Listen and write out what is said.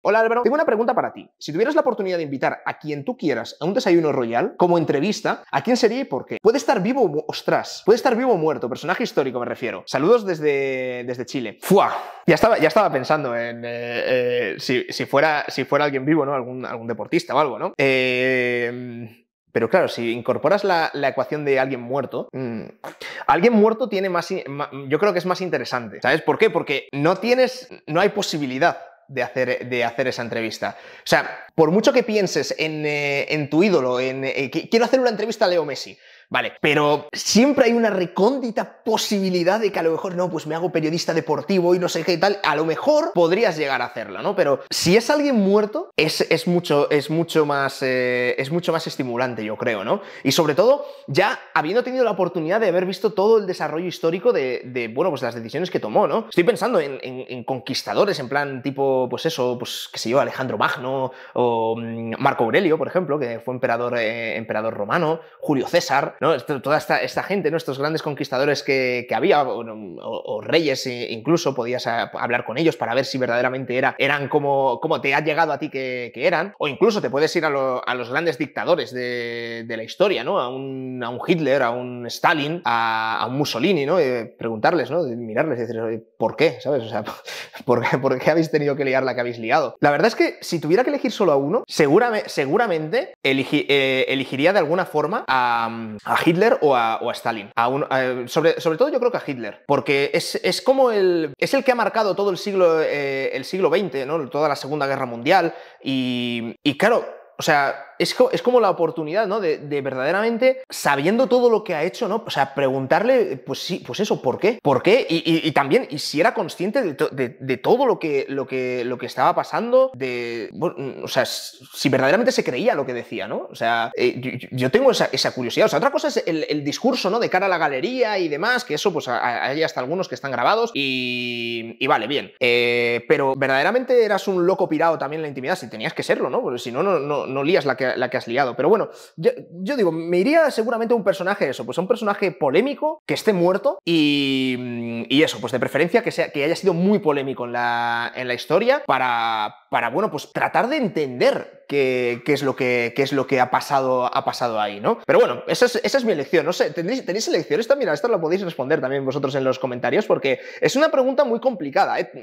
Hola Álvaro, tengo una pregunta para ti. Si tuvieras la oportunidad de invitar a quien tú quieras a un desayuno royal como entrevista, ¿a quién sería y por qué? Puede estar vivo o ostras, puede estar vivo o muerto, personaje histórico me refiero. Saludos desde, desde Chile. ¡Fua! Ya estaba, ya estaba pensando en eh, eh, si, fuera, si fuera alguien vivo, ¿no? Algún, algún deportista o algo, ¿no? Eh, pero claro, si incorporas la, ecuación de alguien muerto, mm, alguien muerto tiene más, más, yo creo que es más interesante, ¿sabes por qué? Porque no tienes, no hay posibilidad de hacer, de hacer esa entrevista. O sea, por mucho que pienses en, eh, en tu ídolo, en eh, quiero hacer una entrevista a Leo Messi, Vale, pero siempre hay una recóndita posibilidad de que a lo mejor, no, pues me hago periodista deportivo y no sé qué y tal, a lo mejor podrías llegar a hacerlo, ¿no? Pero si es alguien muerto, es, es mucho, es, mucho más, eh, es mucho más estimulante, yo creo, ¿no? Y sobre todo, ya habiendo tenido la oportunidad de haber visto todo el desarrollo histórico de, de bueno, pues las decisiones que tomó, ¿no? Estoy pensando en, conquistadores, en plan tipo, pues eso, pues qué sé yo, Alejandro Magno o mm, Marco Aurelio, por ejemplo, que fue emperador, eh, emperador romano, Julio César, toda esta, gente, estos grandes conquistadores que, había, o, reyes eh, incluso, podías ah, hablar con ellos para ver si verdaderamente era, eran como, te ha llegado a ti que, eran, o incluso te puedes ir a, los grandes dictadores de, la historia, ¿no? a, un, a un Hitler, a un Stalin, a, un Mussolini, ¿no? Eh, preguntarles, ¿no? mirarles y decirles ¿por qué? ¿Sabes? O sea, ¿por qué, ¿por qué, habéis tenido que liar la que habéis liado? La verdad es que si tuviera que elegir solo a uno, seguramente, seguramente eh, elegiría de alguna forma a, a Hitler o a, Stalin. Eh, sobre, todo yo creo que a Hitler, porque es, es, como el, es el que ha marcado todo el siglo, eh, el siglo XX, ¿no? toda la Segunda Guerra Mundial, y, y claro, o sea, es, como la oportunidad, ¿no? De, verdaderamente, sabiendo todo lo que ha hecho, ¿no? O sea, preguntarle, pues sí, pues eso, ¿por qué? ¿Por qué? Y, también, y si era consciente de, todo lo que, lo, que, lo que estaba pasando, de, o sea, si verdaderamente se creía lo que decía, ¿no? O sea, eh, yo, tengo esa, curiosidad. O sea, otra cosa es el, discurso, ¿no? De cara a la galería y demás, que eso, pues hay hasta algunos que están grabados y, y vale, bien. Eh, pero verdaderamente eras un loco pirado también en la intimidad, si tenías que serlo, ¿no? Porque si no, no, no, no lías la que la que has liado. Pero bueno, yo, digo, me iría seguramente a un personaje eso, pues un personaje polémico, que esté muerto mm, y, eso, pues de preferencia que, sea, que haya sido muy polémico en la, en la historia para, para, bueno, pues tratar de entender qué, qué es, lo que, es lo que ha pasado, ha pasado ahí, ¿no? Pero bueno, esa es, mi elección. No sé, ¿tenéis, ¿tenéis elecciones también? A esta la podéis responder también vosotros en los comentarios porque es una pregunta muy complicada. ¿eh?